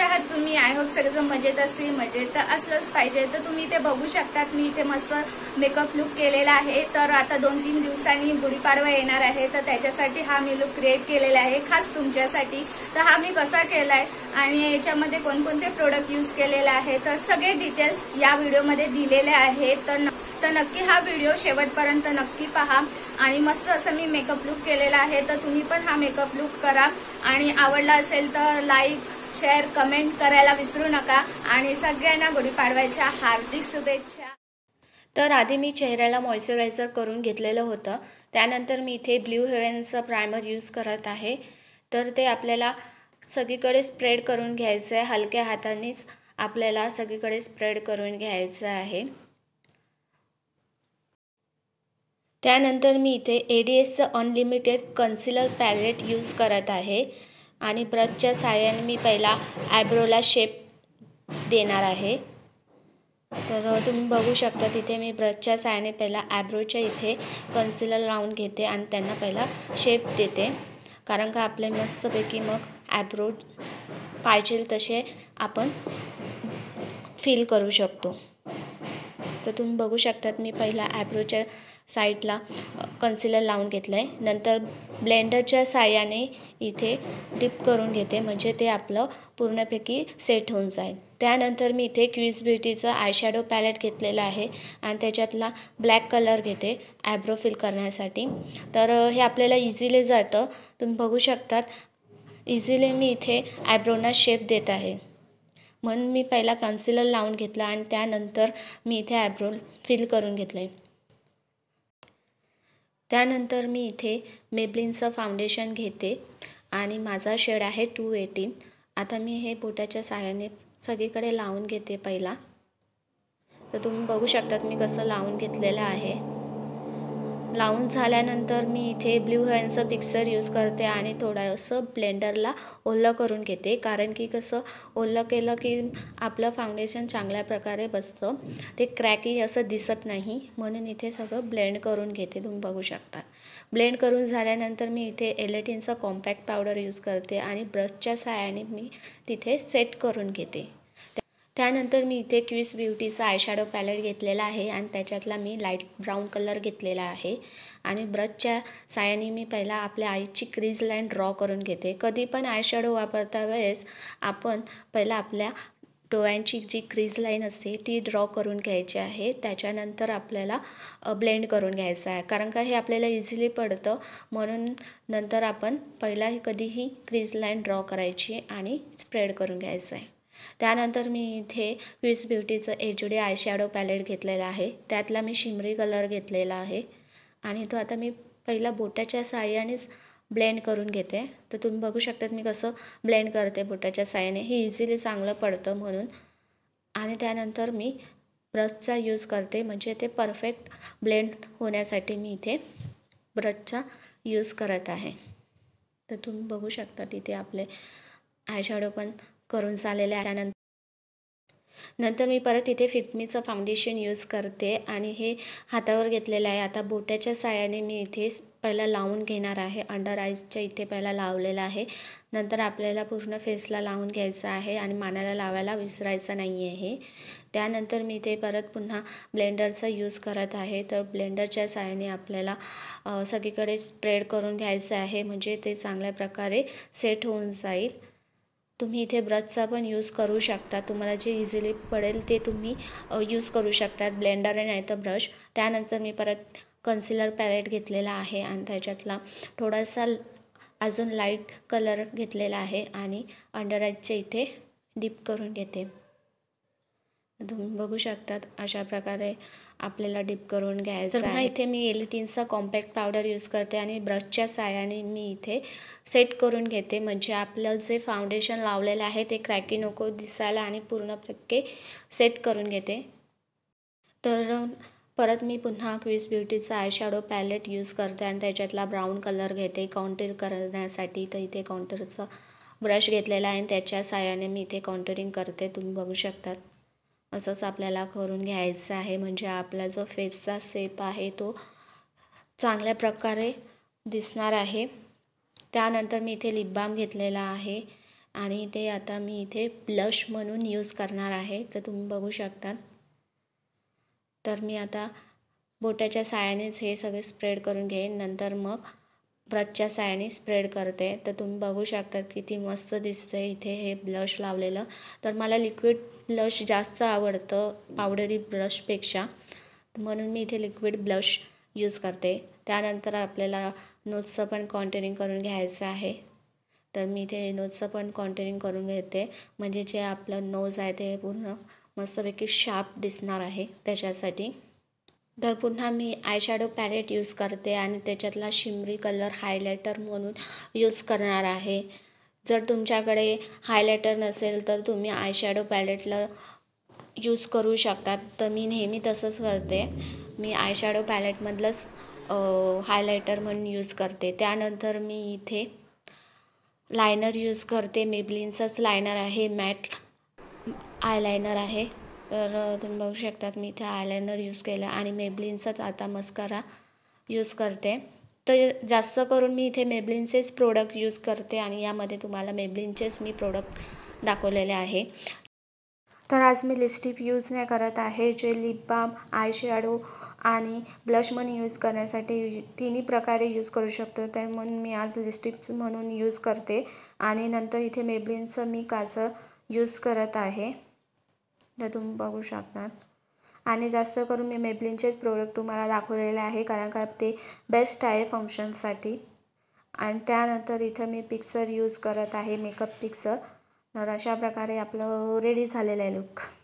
कशा आहात तुम्ही आय होप सगळेजण मजेत असतील मजेत असलंच पाहिजे तर तुम्ही इथे बघू शकतात मी इथे मस्त मेकअप लुक केलेला आहे तर आता दोन तीन दिवसांनी गुढीपाडवा येणार आहे तर त्याच्यासाठी हा मी लुक क्रिएट केलेला आहे खास तुमच्यासाठी तर हा मी कसा केला आणि याच्यामध्ये कोणकोणते प्रोडक्ट यूज केलेले आहे तर सगळे डिटेल्स या व्हिडिओमध्ये दिलेले आहेत तर तर नक्की हा व्हिडिओ शेवटपर्यंत नक्की पहा आणि मस्त असं मी मेकअप लुक केलेला आहे तर तुम्ही पण हा मेकअप लुक करा आणि आवडला असेल तर लाईक शेअर कमेंट करायला विसरू नका आणि सगळ्यांना गुढीपाडवायच्या हार्दिक शुभेच्छा तर आधी मी चेहऱ्याला मॉइश्चरायझर करून घेतलेलं होतं त्यानंतर मी इथे ब्ल्यू हेवनचं प्रायमर यूज करत आहे तर ते आपल्याला सगळीकडे स्प्रेड करून घ्यायचं आहे हलक्या हातानेच आपल्याला सगळीकडे स्प्रेड करून घ्यायचं आहे त्यानंतर मी इथे ए डी एसचं अनलिमिटेड कन्सिलर पॅलेट यूज करत आहे आणि ब्रशच्या साहाय्याने मी पहिला आयब्रोला शेप देणार आहे तर तुम्ही बघू शकता तिथे मी ब्रशच्या साहाय्याने पहिला आयब्रोच्या इथे कन्सिलर लावून घेते आणि त्यांना पहिला शेप देते कारण का आपले मस्तपैकी मग आयब्रो पाहिजे तसे आपण फील करू शकतो तर तुम्ही बघू शकतात मी पहिला आयब्रोच्या साईडला कन्सिलर लावून घेतलं आहे नंतर ब्लेंडरच्या साह्याने इथे डिप करून घेते म्हणजे ते आपलं पूर्णपैकी सेट होऊन जाईल त्यानंतर मी इथे क्विज ब्युटीचं आयशॅडो पॅलेट घेतलेलं आहे आणि त्याच्यातला ब्लॅक कलर घेते आयब्रो फिल करण्यासाठी तर हे आपल्याला इझिली जातं तुम्ही बघू शकतात इझिली मी इथे आयब्रोना शेप देत आहे म्हणून मी पहिला कन्सिलर लावून घेतला आणि त्यानंतर मी इथे आयब्रो फिल करून घेतलं आहे त्यानंतर मी इथे मेबलिनचं फाउंडेशन घेते आणि माझा शेड आहे टू एटीन आता मी हे बोटाच्या साहाय्याने सगळीकडे लावून घेते पहिला तर तुम्ही बघू शकतात मी कसं लावून घेतलेलं आहे लावून झाल्यानंतर मी इथे ब्ल्यू हॅन्डचं पिक्सर यूज करते आणि थोडंसं ब्लेंडरला ओलं करून घेते कारण की कसं ओलं केलं की आपलं फाउंडेशन चांगल्या प्रकारे बसतं ते क्रॅकी असं दिसत नाही म्हणून इथे सगळं ब्लेंड करून घेते तुम्ही बघू शकता ब्लेंड करून झाल्यानंतर मी इथे एलेटीनचा कॉम्पॅक्ट पावडर यूज करते आणि ब्रशच्या साहाय्याने मी तिथे सेट करून घेते त्यानंतर मी इथे क्विस ब्युटीचा शॅडो पॅलेट घेतलेला आहे आणि त्याच्यातला मी लाईट ब्राऊन कलर घेतलेला आहे आणि ब्रशच्या सायाने मी पहिला आपल्या आईची क्रीज लाईन ड्रॉ करून घेते कधी पण आयशॅडो वापरता वेळेस आपण पहिला आपल्या डोळ्यांची जी क्रीज लाईन असते ती ड्रॉ करून घ्यायची आहे त्याच्यानंतर आपल्याला ब्लेंड करून घ्यायचं आहे कारण का हे आपल्याला इझिली पडतं म्हणून नंतर आपण पहिला कधीही क्रीज लाईन ड्रॉ करायची आणि स्प्रेड करून घ्यायचं आहे त्यानंतर मी इथे क्विस ब्युटीचं H D eye shadow palette घेतलेला आहे त्यातला मी शिमरी कलर घेतलेला आहे आणि तो आता मी पहिला बोटाच्या साह्यानेच ब्लेंड करून घेते तर तुम्ही बघू शकतात मी कसं ब्लेंड करते बोटाच्या साह्याने हे इझिली चांगलं पडतं म्हणून आणि त्यानंतर मी ब्रशचा यूज करते म्हणजे ते परफेक्ट ब्लेंड होण्यासाठी मी इथे ब्रशचा यूज करत आहे तर तुम्ही बघू शकता इथे आपले आयशॅडो पण करून झालेले आहे त्यानंतर नंतर मी परत इथे फिटमीचं फाउंडेशन यूज करते आणि हे हातावर घेतलेलं आहे आता बोट्याच्या साह्याने मी इथे पहिला लावून घेणार आहे अंडर आईजच्या इथे पहिला लावलेला आहे नंतर आपल्याला पूर्ण फेसला लावून घ्यायचं आहे आणि मानाला लावायला विसरायचं नाही आहे त्यानंतर मी इथे परत पुन्हा ब्लेंडरचा यूज करत आहे तर ब्लेंडरच्या साह्याने आपल्याला सगळीकडे स्प्रेड करून घ्यायचं आहे म्हणजे ते चांगल्या प्रकारे सेट होऊन जाईल तुम्ही इथे ब्रशचा पण यूज करू शकता तुम्हाला जे इझिली पडेल ते तुम्ही यूज करू शकता ब्लेंडर नाही तर ब्रश त्यानंतर मी परत कन्सिलर पॅलेट घेतलेला आहे आणि त्याच्यातला थोडासा अजून लाईट कलर घेतलेला आहे आणि अंडर आयचे इथे डीप करून घेते तुम्ही बघू शकतात अशा प्रकारे आपल्याला डिप करून घ्यायचं इथे मी एलिटीनचा कॉम्पॅक्ट पावडर यूज करते आणि ब्रशच्या साह्याने मी इथे सेट करून घेते म्हणजे आपलं जे फाउंडेशन लावलेलं आहे ते क्रॅकी नको दिसायला आणि पूर्ण सेट करून घेते तर परत मी पुन्हा क्विज ब्युटीचा आयशॅडो पॅलेट यूज करते आणि त्याच्यातला ब्राऊन कलर घेते काउंटर करण्यासाठी तर इथे काउंटरचा ब्रश घेतलेला आहे आणि त्याच्या साह्याने मी इथे काउंटरिंग करते तुम्ही बघू शकतात असंच आपल्याला करून घ्यायचं आहे म्हणजे आपला जो फेसचा सेप आहे तो चांगल्या प्रकारे दिसणार आहे त्यानंतर मी इथे लिपबाम घेतलेला आहे आणि ते आता मी इथे ब्लश म्हणून यूज करणार आहे तर तुम्ही बघू शकता तर मी आता बोटाच्या सायानेच हे सगळे स्प्रेड करून घेईन नंतर मग ब्रशच्या साह्याने स्प्रेड करते तर तुम्ही बघू शकता किती मस्त दिसतं इथे हे ब्लश लावलेलं तर मला लिक्विड ब्लश जास्त आवडतं पावडरी ब्रशपेक्षा म्हणून मी इथे लिक्विड ब्लश यूज करते त्यानंतर आपल्याला नोट्सचं पण कॉन्टेनिंग करून घ्यायचं आहे तर मी इथे नोट्सचं पण कॉन्टेनिंग करून घेते म्हणजे जे आपलं नोज आहे ते पूर्ण मस्तपैकी शार्प दिसणार आहे त्याच्यासाठी तर पुन्हा मी आयशॅडो पॅलेट यूज करते आणि त्याच्यातला शिमरी कलर हायलायटर म्हणून यूज करणार आहे जर तुमच्याकडे हायलायटर नसेल तर तुम्ही आयशॅडो पॅलेटला यूज करू शकतात तर मी नेहमी तसंच करते मी आयशॅडो पॅलेटमधलंच हायलायटर म्हणून यूज करते त्यानंतर मी इथे लायनर यूज करते मेबलिनचाच लायनर आहे मॅट आयलायनर आहे तर तुम्ही बघू शकतात मी इथे आयलायनर यूज केला आणि मेबलिनचाच आता मस्कारा यूज करते तर जास्त करून मी इथे मेबलिनचेच प्रोडक्ट यूज करते आणि यामध्ये तुम्हाला मेबलिनचेच मी प्रोडक्ट दाखवलेले आहे तर आज मी लिपस्टिक यूज नाही करत आहे जे लिप बाम आय आणि ब्लश म्हणून यूज करण्यासाठी यू तिन्ही प्रकारे यूज करू शकतो ते म्हणून मी आज लिपस्टिक म्हणून यूज करते आणि नंतर इथे मेबलिनचं मी कासं यूज करत आहे तुम्ही बघू शकणार आणि जास्त करून मी मेबलिनचेच प्रोडक्ट तुम्हाला दाखवलेले आहे कारण का ते बेस्ट आहे फंक्शनसाठी आणि त्यानंतर इथं मी पिक्सर यूज करत आहे मेकअप पिक्सर तर अशा प्रकारे आपलं रेडी झालेलं आहे लुक